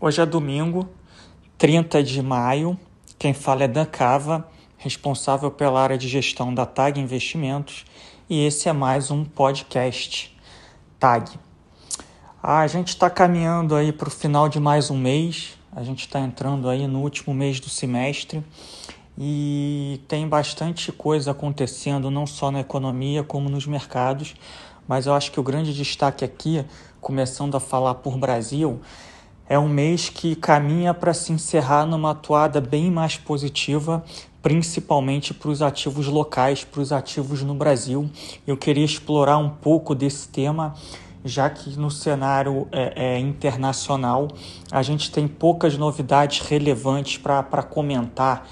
Hoje é domingo, 30 de maio. Quem fala é Dan Cava, responsável pela área de gestão da TAG Investimentos, e esse é mais um podcast TAG. Ah, a gente está caminhando aí para o final de mais um mês, a gente está entrando aí no último mês do semestre e tem bastante coisa acontecendo, não só na economia, como nos mercados. Mas eu acho que o grande destaque aqui, começando a falar por Brasil, é um mês que caminha para se encerrar numa atuada bem mais positiva, principalmente para os ativos locais, para os ativos no Brasil. Eu queria explorar um pouco desse tema, já que no cenário é, é, internacional a gente tem poucas novidades relevantes para comentar.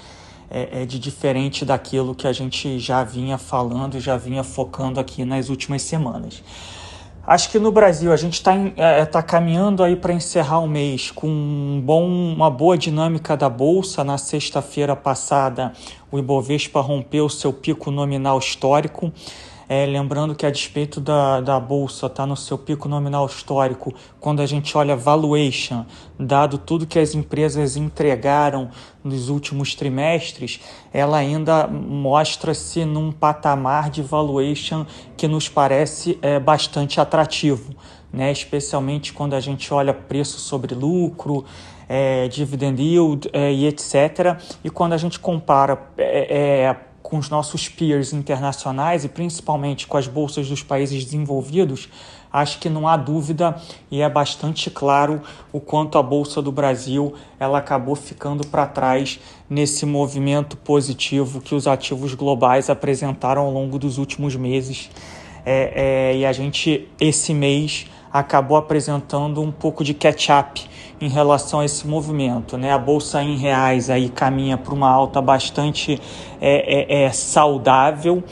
É, é, de diferente daquilo que a gente já vinha falando, já vinha focando aqui nas últimas semanas. Acho que no Brasil a gente está é, é, tá caminhando aí para encerrar o mês com um bom, uma boa dinâmica da Bolsa. Na sexta-feira passada, o Ibovespa rompeu seu pico nominal histórico. É, lembrando que a despeito da, da bolsa estar tá no seu pico nominal histórico, quando a gente olha valuation, dado tudo que as empresas entregaram nos últimos trimestres, ela ainda mostra-se num patamar de valuation que nos parece é, bastante atrativo, né? especialmente quando a gente olha preço sobre lucro. É, dividend yield é, e etc. E quando a gente compara é, é com os nossos peers internacionais e principalmente com as bolsas dos países desenvolvidos, acho que não há dúvida e é bastante claro o quanto a bolsa do Brasil ela acabou ficando para trás nesse movimento positivo que os ativos globais apresentaram ao longo dos últimos meses. É, é, e a gente esse mês acabou apresentando um pouco de catch-up em relação a esse movimento. Né? A bolsa em reais aí caminha para uma alta bastante é, é, é saudável.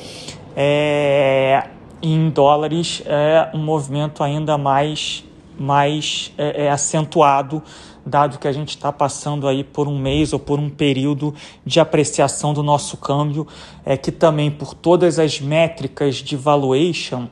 É, em dólares é um movimento ainda mais, mais é, é acentuado, dado que a gente está passando aí por um mês ou por um período de apreciação do nosso câmbio, é que também por todas as métricas de valuation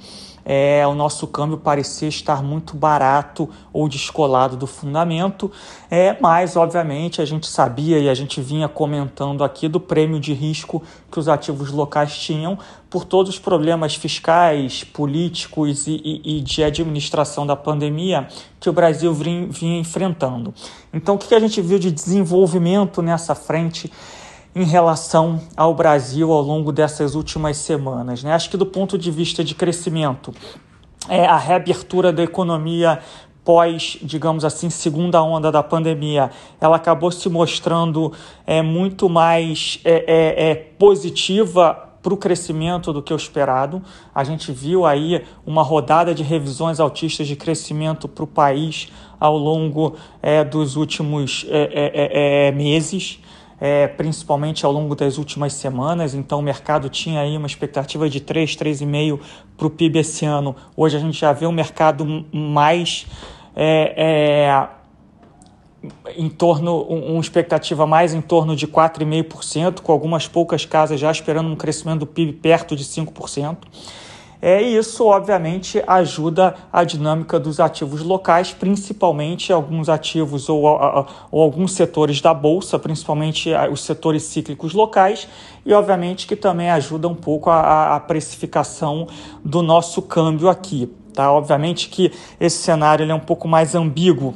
é, o nosso câmbio parecia estar muito barato ou descolado do fundamento, é, mas obviamente a gente sabia e a gente vinha comentando aqui do prêmio de risco que os ativos locais tinham por todos os problemas fiscais, políticos e, e, e de administração da pandemia que o Brasil vinha enfrentando. Então, o que a gente viu de desenvolvimento nessa frente? em relação ao Brasil ao longo dessas últimas semanas. Né? Acho que do ponto de vista de crescimento, é, a reabertura da economia pós, digamos assim, segunda onda da pandemia, ela acabou se mostrando é, muito mais é, é, é positiva para o crescimento do que o esperado. A gente viu aí uma rodada de revisões altistas de crescimento para o país ao longo é, dos últimos é, é, é, é meses é, principalmente ao longo das últimas semanas. Então, o mercado tinha aí uma expectativa de 3, 3,5 para o PIB esse ano. Hoje a gente já vê o um mercado mais. É, é, em torno uma expectativa mais em torno de 4,5%, com algumas poucas casas já esperando um crescimento do PIB perto de 5%. É, e isso, obviamente, ajuda a dinâmica dos ativos locais, principalmente alguns ativos ou, ou alguns setores da Bolsa, principalmente os setores cíclicos locais, e obviamente que também ajuda um pouco a, a precificação do nosso câmbio aqui. Tá? Obviamente que esse cenário é um pouco mais ambíguo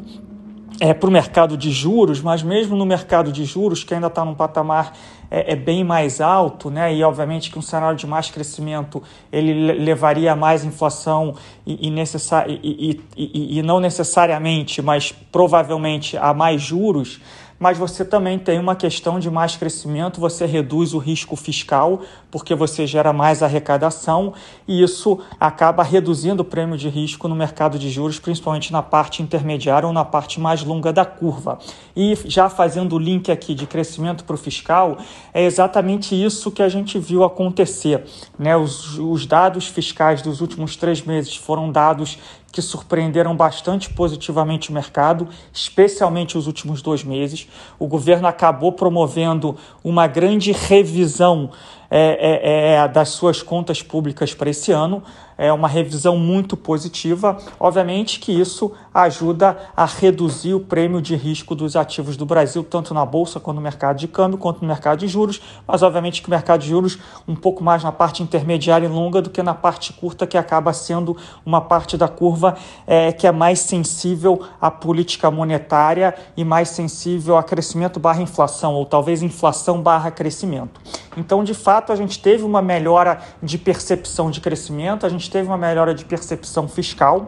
é, para o mercado de juros, mas mesmo no mercado de juros, que ainda está num patamar é, é, bem mais alto, né? e obviamente que um cenário de mais crescimento ele levaria a mais inflação e, e, e, e, e não necessariamente, mas provavelmente a mais juros, mas você também tem uma questão de mais crescimento, você reduz o risco fiscal, porque você gera mais arrecadação, e isso acaba reduzindo o prêmio de risco no mercado de juros, principalmente na parte intermediária ou na parte mais longa da curva. E já fazendo o link aqui de crescimento para o fiscal, é exatamente isso que a gente viu acontecer. Né? Os, os dados fiscais dos últimos três meses foram dados que surpreenderam bastante positivamente o mercado, especialmente os últimos dois meses. O governo acabou promovendo uma grande revisão é, é, é, é das suas contas públicas para esse ano. É uma revisão muito positiva. Obviamente que isso ajuda a reduzir o prêmio de risco dos ativos do Brasil, tanto na Bolsa quanto no mercado de câmbio, quanto no mercado de juros. Mas, obviamente, que o mercado de juros um pouco mais na parte intermediária e longa do que na parte curta, que acaba sendo uma parte da curva é, que é mais sensível à política monetária e mais sensível a crescimento barra inflação, ou talvez inflação barra crescimento. Então, de fato, a gente teve uma melhora de percepção de crescimento, a gente teve uma melhora de percepção fiscal.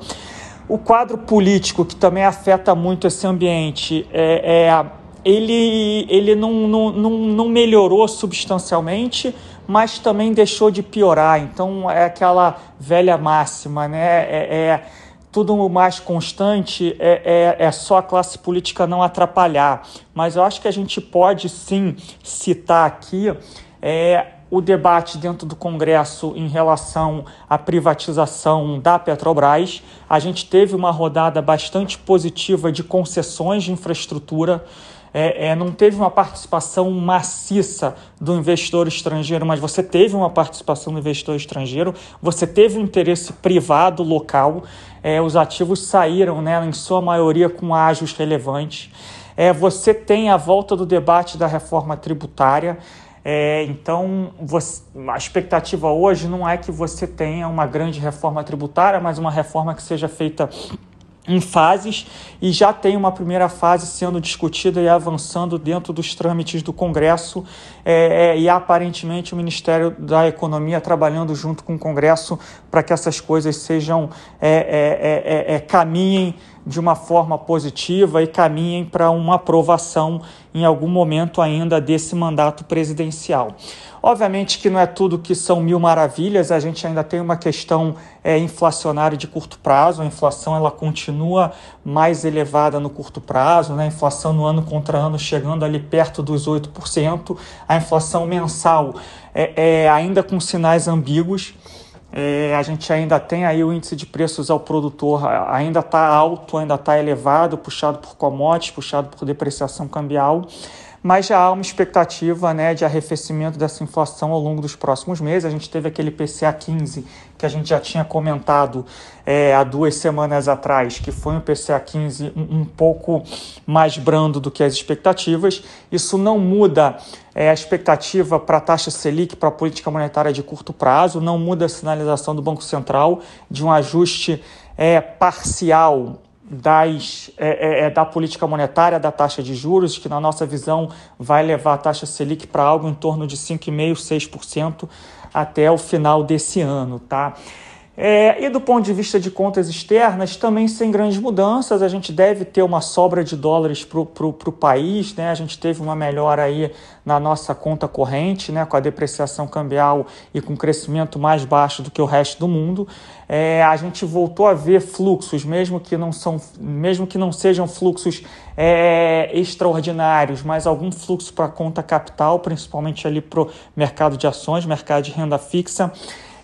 O quadro político, que também afeta muito esse ambiente, é, é ele, ele não, não, não, não melhorou substancialmente, mas também deixou de piorar. Então, é aquela velha máxima, né? é, é tudo mais constante é, é, é, só a classe política não atrapalhar. Mas eu acho que a gente pode sim citar aqui é, o debate dentro do Congresso em relação à privatização da Petrobras. A gente teve uma rodada bastante positiva de concessões de infraestrutura. É, é, não teve uma participação maciça do investidor estrangeiro, mas você teve uma participação do investidor estrangeiro, você teve um interesse privado local, é, os ativos saíram, né, em sua maioria, com ágios relevantes. É, você tem a volta do debate da reforma tributária. É, então, você, a expectativa hoje não é que você tenha uma grande reforma tributária, mas uma reforma que seja feita em fases e já tem uma primeira fase sendo discutida e avançando dentro dos trâmites do Congresso é, é, e aparentemente o Ministério da Economia trabalhando junto com o Congresso para que essas coisas sejam é, é, é, é caminhem de uma forma positiva e caminhem para uma aprovação em algum momento ainda desse mandato presidencial. Obviamente que não é tudo que são mil maravilhas, a gente ainda tem uma questão é, inflacionária de curto prazo, a inflação ela continua mais elevada no curto prazo, né? a inflação no ano contra ano chegando ali perto dos 8%, a inflação mensal é, é ainda com sinais ambíguos. É, a gente ainda tem aí o índice de preços ao produtor, ainda está alto, ainda está elevado, puxado por commodities, puxado por depreciação cambial, mas já há uma expectativa né, de arrefecimento dessa inflação ao longo dos próximos meses. A gente teve aquele PCA 15 que a gente já tinha comentado é, há duas semanas atrás, que foi um PCA 15 um, um pouco mais brando do que as expectativas. Isso não muda é, a expectativa para a taxa Selic, para a política monetária de curto prazo, não muda a sinalização do Banco Central de um ajuste é, parcial das, é, é, é, da política monetária, da taxa de juros, que na nossa visão vai levar a taxa Selic para algo em torno de 5,5%, 6% até o final desse ano. Tá? É, e do ponto de vista de contas externas, também sem grandes mudanças, a gente deve ter uma sobra de dólares para o país, né? A gente teve uma melhora aí na nossa conta corrente, né? Com a depreciação cambial e com crescimento mais baixo do que o resto do mundo. É, a gente voltou a ver fluxos, mesmo que não, são, mesmo que não sejam fluxos é, extraordinários, mas algum fluxo para a conta capital, principalmente ali para o mercado de ações, mercado de renda fixa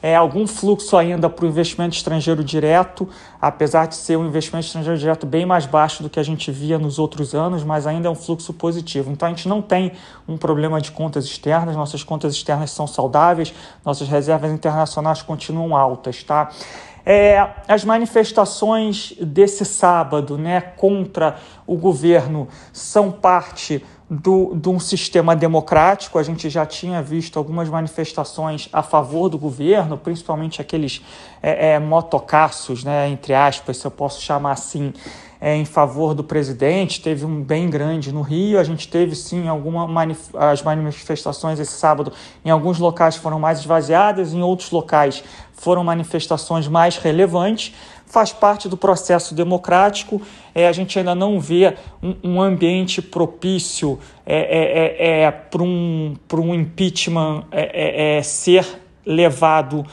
é, algum fluxo ainda para o investimento estrangeiro direto, apesar de ser um investimento estrangeiro direto bem mais baixo do que a gente via nos outros anos, mas ainda é um fluxo positivo. Então a gente não tem um problema de contas externas, nossas contas externas são saudáveis, nossas reservas internacionais continuam altas, tá? É, as manifestações desse sábado né, contra o governo são parte do, de um sistema democrático. A gente já tinha visto algumas manifestações a favor do governo, principalmente aqueles é, é né, entre aspas, se eu posso chamar assim, é, em favor do presidente, teve um bem grande no Rio, a gente teve sim algumas manif as manifestações esse sábado, em alguns locais foram mais esvaziadas, em outros locais foram manifestações mais relevantes, faz parte do processo democrático. É, a gente ainda não vê um, um ambiente propício é, é, é, é para um, um impeachment é, é, é ser levado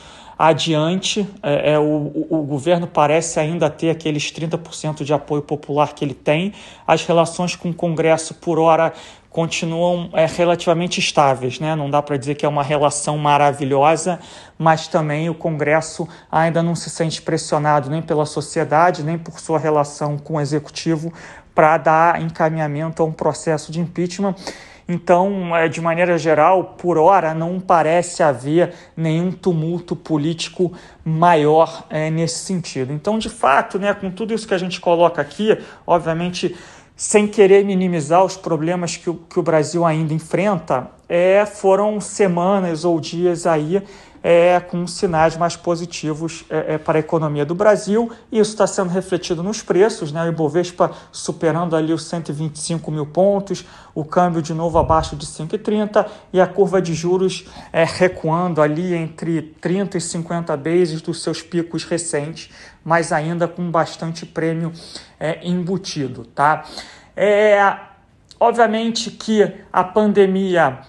adiante, é, é, o, o, governo parece ainda ter aqueles 30% de apoio popular que ele tem. As relações com o Congresso, por hora, continuam é, relativamente estáveis. Né? Não dá para dizer que é uma relação maravilhosa, mas também o Congresso ainda não se sente pressionado nem pela sociedade, nem por sua relação com o Executivo para dar encaminhamento a um processo de impeachment. Então, é, de maneira geral, por hora não parece haver nenhum tumulto político maior é, nesse sentido. Então, de fato, né, com tudo isso que a gente coloca aqui, obviamente sem querer minimizar os problemas que o, que o Brasil ainda enfrenta, é, foram semanas ou dias aí é, com sinais mais positivos é, é, para a economia do Brasil. E isso está sendo refletido nos preços, né? o Ibovespa superando ali os 125 mil pontos, o câmbio de novo abaixo de 5,30 e a curva de juros é, recuando ali entre 30 e 50 bases dos seus picos recentes, mas ainda com bastante prêmio é, embutido. Tá? É, obviamente que a pandemia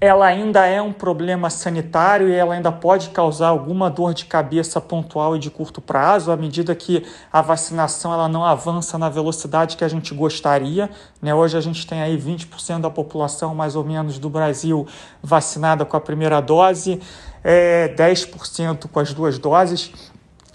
ela ainda é um problema sanitário e ela ainda pode causar alguma dor de cabeça pontual e de curto prazo, à medida que a vacinação ela não avança na velocidade que a gente gostaria. Né? Hoje a gente tem aí 20% da população, mais ou menos, do Brasil vacinada com a primeira dose, é, 10% com as duas doses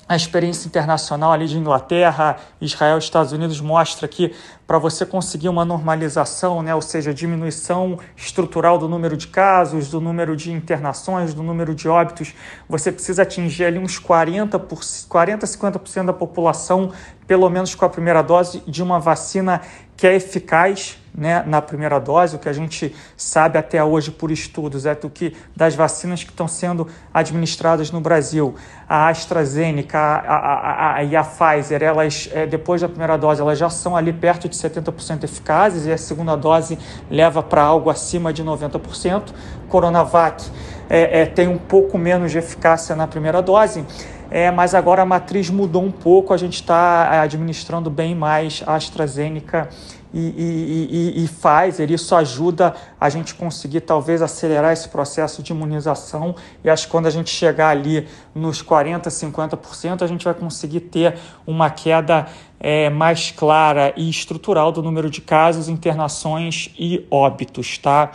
a experiência internacional ali de Inglaterra, Israel, Estados Unidos mostra que para você conseguir uma normalização, né? ou seja, diminuição estrutural do número de casos, do número de internações, do número de óbitos, você precisa atingir ali uns 40, por, 40 50% da população, pelo menos com a primeira dose, de uma vacina que é eficaz né, na primeira dose. O que a gente sabe até hoje por estudos é do que das vacinas que estão sendo administradas no Brasil, a AstraZeneca a, a, a, e a Pfizer, elas, é, depois da primeira dose, elas já são ali perto de 70% eficazes e a segunda dose leva para algo acima de 90%. Coronavac é, é, tem um pouco menos de eficácia na primeira dose. É, mas agora a matriz mudou um pouco, a gente está é, administrando bem mais a AstraZeneca e, e, e, e Pfizer. Isso ajuda a gente conseguir talvez acelerar esse processo de imunização. E acho que quando a gente chegar ali nos 40%, 50%, a gente vai conseguir ter uma queda é, mais clara e estrutural do número de casos, internações e óbitos, tá?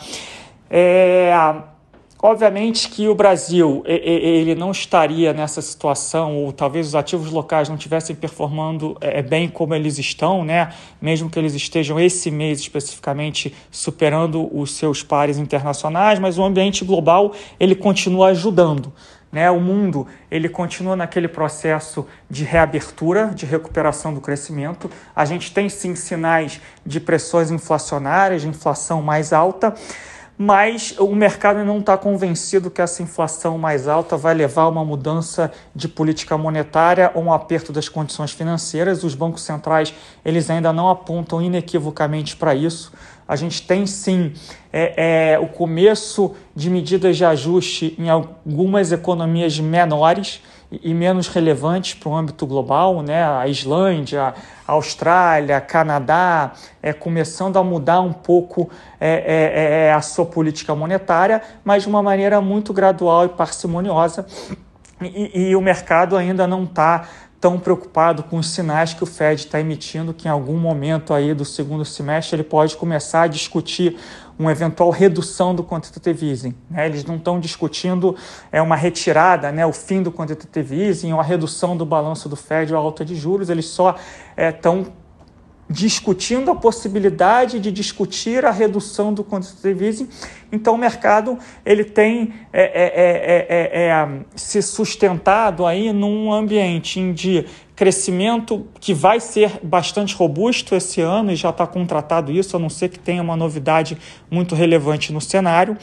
É, Obviamente que o Brasil ele não estaria nessa situação, ou talvez os ativos locais não estivessem performando é, é bem como eles estão, né? mesmo que eles estejam esse mês especificamente superando os seus pares internacionais, mas o ambiente global ele continua ajudando. Né? O mundo ele continua naquele processo de reabertura, de recuperação do crescimento. A gente tem sim sinais de pressões inflacionárias, de inflação mais alta, mas o mercado não está convencido que essa inflação mais alta vai levar a uma mudança de política monetária ou um aperto das condições financeiras. Os bancos centrais eles ainda não apontam inequivocamente para isso a gente tem sim é, é, o começo de medidas de ajuste em algumas economias menores e, menos relevantes para o âmbito global, né? A Islândia, a Austrália, Canadá, é, começando a mudar um pouco é, é, é, é a sua política monetária, mas de uma maneira muito gradual e parcimoniosa. E, e, o mercado ainda não está tão preocupado com os sinais que o Fed está emitindo, que em algum momento aí do segundo semestre ele pode começar a discutir uma eventual redução do quantitative easing. Né? Eles não estão discutindo é, uma retirada, né, o fim do quantitative easing ou a redução do balanço do Fed ou a alta de juros, eles só estão é, discutindo a possibilidade de discutir a redução do quantitative Então, o mercado ele tem é, é, é, se sustentado aí num ambiente de crescimento que vai ser bastante robusto esse ano e já está contratado isso, a não ser que tenha uma novidade muito relevante no cenário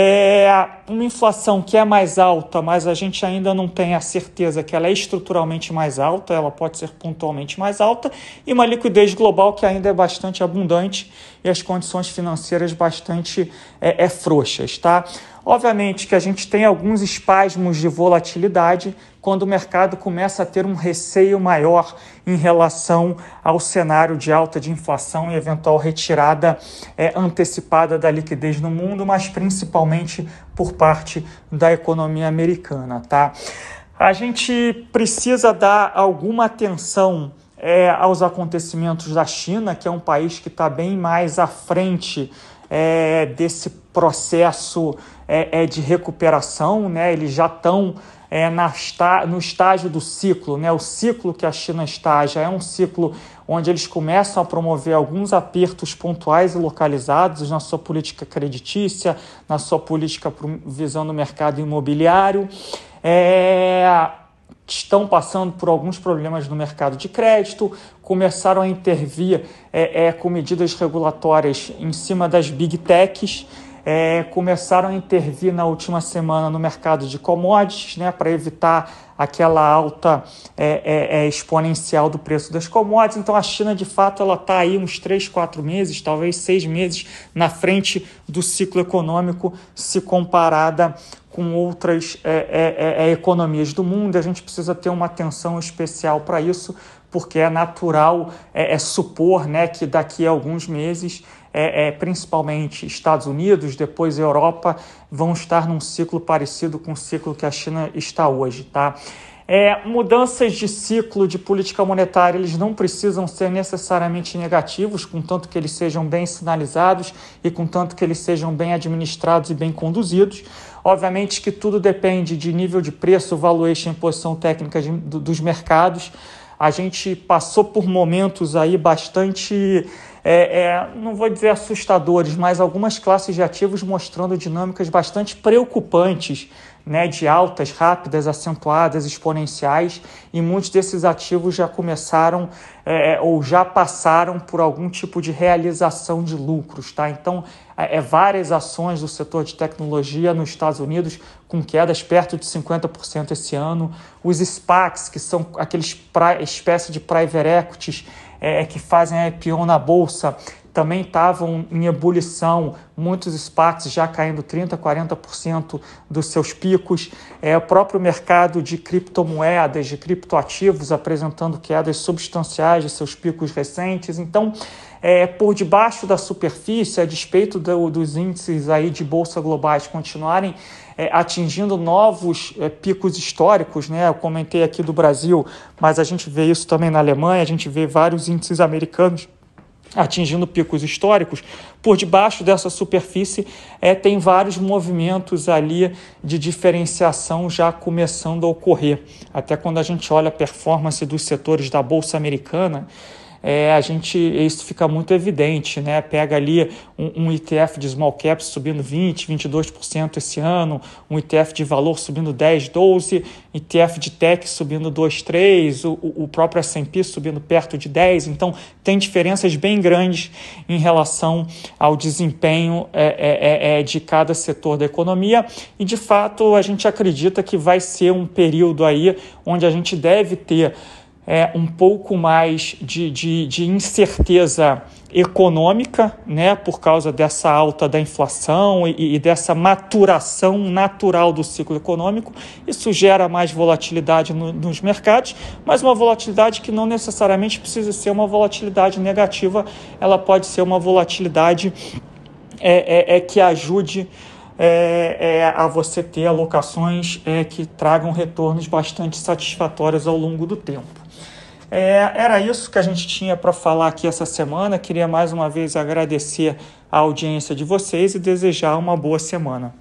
é uma inflação que é mais alta, mas a gente ainda não tem a certeza que ela é estruturalmente mais alta, ela pode ser pontualmente mais alta, e uma liquidez global que ainda é bastante abundante e as condições financeiras bastante é, é frouxas, tá? Obviamente que a gente tem alguns espasmos de volatilidade quando o mercado começa a ter um receio maior em relação ao cenário de alta de inflação e eventual retirada é, antecipada da liquidez no mundo, mas principalmente por parte da economia americana, tá? A gente precisa dar alguma atenção é, aos acontecimentos da China, que é um país que está bem mais à frente é, desse processo é, é de recuperação, né? eles já estão é, no estágio do ciclo. Né? O ciclo que a China está já é um ciclo onde eles começam a promover alguns apertos pontuais e localizados na sua política creditícia, na sua política visando o mercado imobiliário. É, estão passando por alguns problemas no mercado de crédito, começaram a intervir é, é, com medidas regulatórias em cima das big techs é, começaram a intervir na última semana no mercado de commodities, né, para evitar aquela alta é, é, é, exponencial do preço das commodities. Então a China, de fato, ela está aí uns 3, 4 meses, talvez 6 meses na frente do ciclo econômico se comparada com outras é, é, economias do mundo. A gente precisa ter uma atenção especial para isso, porque é natural é, supor né, que daqui a alguns meses é, é, principalmente Estados Unidos, depois Europa, vão estar num ciclo parecido com o ciclo que a China está hoje, tá? É, mudanças de ciclo de política monetária, eles não precisam ser necessariamente negativos, contanto que eles sejam bem sinalizados e contanto que eles sejam bem administrados e bem conduzidos. Obviamente que tudo depende de nível de preço, valuation e posição técnica de, do, dos mercados. A gente passou por momentos aí bastante é, é, não vou dizer assustadores, mas algumas classes de ativos mostrando dinâmicas bastante preocupantes, né, de altas rápidas, acentuadas, exponenciais, e muitos desses ativos já começaram é, é ou já passaram por algum tipo de realização de lucros, tá? Então, é, é, várias ações do setor de tecnologia nos Estados Unidos com quedas perto de 50% esse ano, os SPACs, que são aqueles espécie de private equities é, é, que fazem IPO na bolsa também estavam em ebulição, muitos SPACs já caindo 30%, 40% dos seus picos, é, o próprio mercado de criptomoedas, de criptoativos apresentando quedas substanciais de seus picos recentes. Então, é, por debaixo da superfície, a despeito do, dos índices aí de bolsa globais continuarem é, atingindo novos é, picos históricos, né? Eu comentei aqui do Brasil, mas a gente vê isso também na Alemanha, a gente vê vários índices americanos atingindo picos históricos, por debaixo dessa superfície é, tem vários movimentos ali de diferenciação já começando a ocorrer. Até quando a gente olha a performance dos setores da Bolsa Americana, é, a gente isso fica muito evidente, né? Pega ali um, um ETF de small caps subindo 20, 22% esse ano, um ETF de valor subindo 10, 12, ETF de tech subindo 2, 3, o, o próprio S&P subindo perto de 10. Então tem diferenças bem grandes em relação ao desempenho é, é, é, é, de cada setor da economia e de fato a gente acredita que vai ser um período aí onde a gente deve ter é, um pouco mais de, de, de incerteza econômica, né, por causa dessa alta da inflação e, e, dessa maturação natural do ciclo econômico. Isso gera mais volatilidade no, nos mercados, mas uma volatilidade que não necessariamente precisa ser uma volatilidade negativa, ela pode ser uma volatilidade é, é, é que ajude é, é a você ter alocações é, que tragam retornos bastante satisfatórios ao longo do tempo. É, era isso que a gente tinha para falar aqui essa semana. Queria mais uma vez agradecer a audiência de vocês e desejar uma boa semana.